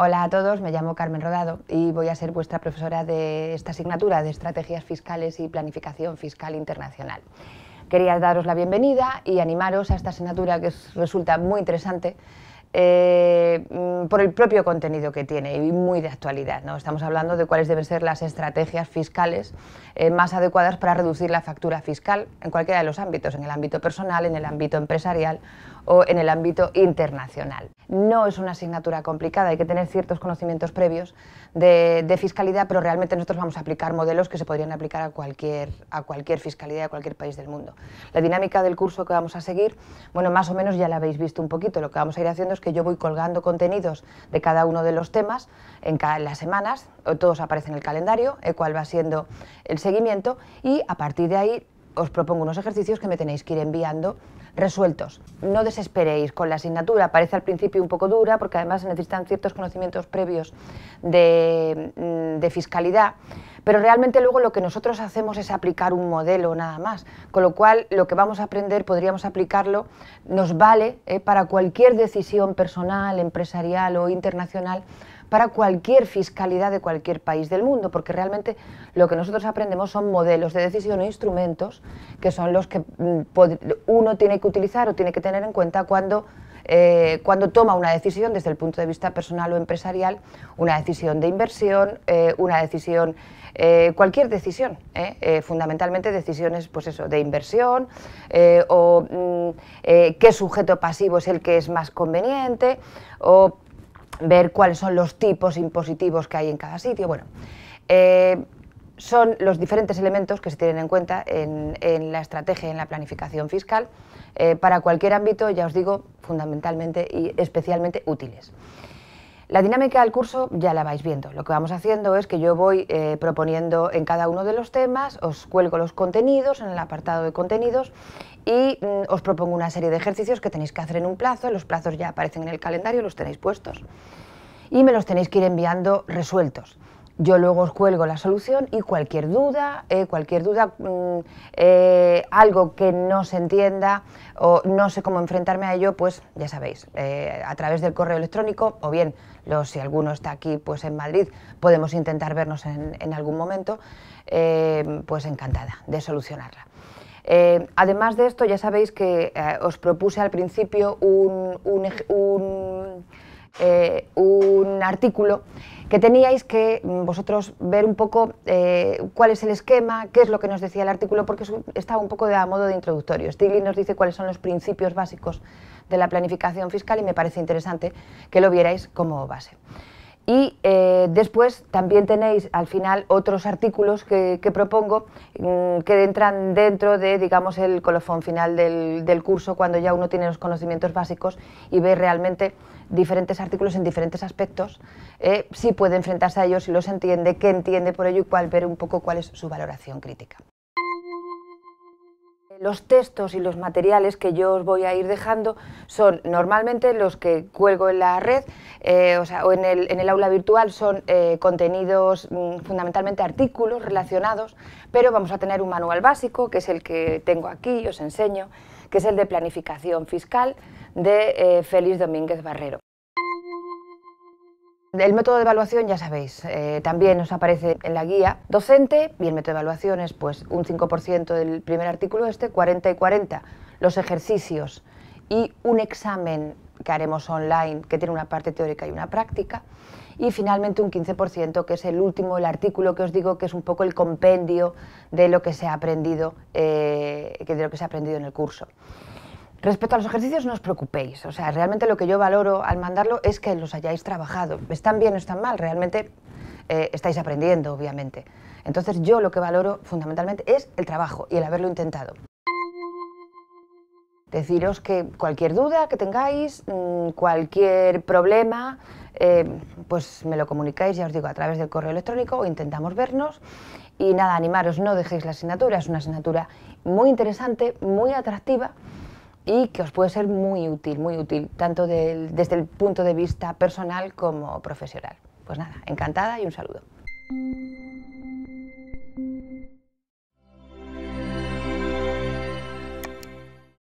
Hola a todos, me llamo Carmen Rodado y voy a ser vuestra profesora de esta asignatura de Estrategias Fiscales y Planificación Fiscal Internacional. Quería daros la bienvenida y animaros a esta asignatura que resulta muy interesante eh, por el propio contenido que tiene y muy de actualidad. ¿no? Estamos hablando de cuáles deben ser las estrategias fiscales eh, más adecuadas para reducir la factura fiscal en cualquiera de los ámbitos, en el ámbito personal, en el ámbito empresarial o en el ámbito internacional. No es una asignatura complicada, hay que tener ciertos conocimientos previos de, fiscalidad, pero realmente nosotros vamos a aplicar modelos que se podrían aplicar a cualquier, a cualquier fiscalidad, a cualquier país del mundo. La dinámica del curso que vamos a seguir, bueno, más o menos ya la habéis visto un poquito, lo que vamos a ir haciendo es que yo voy colgando contenidos de cada uno de los temas en, cada, en las semanas, todos aparecen en el calendario, el eh, cual va siendo el seguimiento y a partir de ahí os propongo unos ejercicios que me tenéis que ir enviando resueltos. No desesperéis con la asignatura, parece al principio un poco dura porque además se necesitan ciertos conocimientos previos mm, de, fiscalidad, pero realmente luego lo que nosotros hacemos es aplicar un modelo nada más, con lo cual lo que vamos a aprender podríamos aplicarlo, nos vale eh, para cualquier decisión personal, empresarial o internacional para cualquier fiscalidad de cualquier país del mundo, porque realmente lo que nosotros aprendemos son modelos de decisión e instrumentos que son los que mm, uno tiene que utilizar o tiene que tener en cuenta cuando, eh, cuando toma una decisión desde el punto de vista personal o empresarial, una decisión de inversión, eh, una decisión, eh, cualquier decisión, fundamentalmente decisiones pues eso, de inversión o mm, qué sujeto pasivo es el que es más conveniente o ver cuáles son los tipos impositivos que hay en cada sitio. Bueno, eh, son los diferentes elementos que se tienen en cuenta en, la estrategia, en la planificación fiscal, eh, para cualquier ámbito, ya os digo, fundamentalmente y especialmente útiles. La dinámica del curso ya la vais viendo. Lo que vamos haciendo es que yo voy eh, proponiendo en cada uno de los temas, os cuelgo los contenidos en el apartado de contenidos y mm, os propongo una serie de ejercicios que tenéis que hacer en un plazo. Los plazos ya aparecen en el calendario, los tenéis puestos y me los tenéis que ir enviando resueltos. Yo luego os cuelgo la solución y cualquier duda, eh, cualquier duda, mm, eh, algo que no se entienda o no sé cómo enfrentarme a ello, pues ya sabéis, eh, a través del correo electrónico o bien, si alguno está aquí pues en Madrid, podemos intentar vernos en, algún momento, pues encantada de solucionarla. además de esto, ya sabéis que os propuse al principio un, un eh, un artículo que teníais que mm, vosotros ver un poco eh, cuál es el esquema, qué es lo que nos decía el artículo, porque estaba un poco a modo de introductorio. Stiglitz nos dice cuáles son los principios básicos de la planificación fiscal y me parece interesante que lo vierais como base. Y eh, después también tenéis al final otros artículos que, propongo mm, que entran dentro de, digamos, el colofón final del, curso, cuando ya uno tiene los conocimientos básicos y ve realmente diferentes artículos en diferentes aspectos, eh, si puede enfrentarse a ellos, si los entiende, qué entiende por ello y cuál, ver un poco cuál es su valoración crítica. Los textos y los materiales que yo os voy a ir dejando son normalmente los que cuelgo en la red eh, o, sea, o en, el, aula virtual, son eh, contenidos mm, fundamentalmente artículos relacionados, pero vamos a tener un manual básico, que es el que tengo aquí, os enseño, que es el de planificación fiscal de eh, Félix Domínguez Barrero. El método de evaluación, ya sabéis, eh, también nos aparece en la guía docente y el método de evaluación es pues un 5% del primer artículo este, 40 y 40, los ejercicios y un examen que haremos online que tiene una parte teórica y una práctica y finalmente un 15% que es el último, el artículo que os digo que es un poco el compendio de lo que se ha aprendido, eh, de lo que se ha aprendido en el curso. Respecto a los ejercicios, no os preocupéis. O sea, realmente lo que yo valoro al mandarlo es que los hayáis trabajado. Están bien o están mal, realmente eh, estáis aprendiendo, obviamente. Entonces, yo lo que valoro fundamentalmente es el trabajo y el haberlo intentado. Deciros que cualquier duda que tengáis, mm, cualquier problema, eh, pues me lo comunicáis, ya os digo, a través del correo electrónico o intentamos vernos. Y nada, animaros, no dejéis la asignatura, es una asignatura muy interesante, muy atractiva y que os puede ser muy útil, muy útil, tanto desde el punto de vista personal como profesional. Pues nada, encantada y un saludo.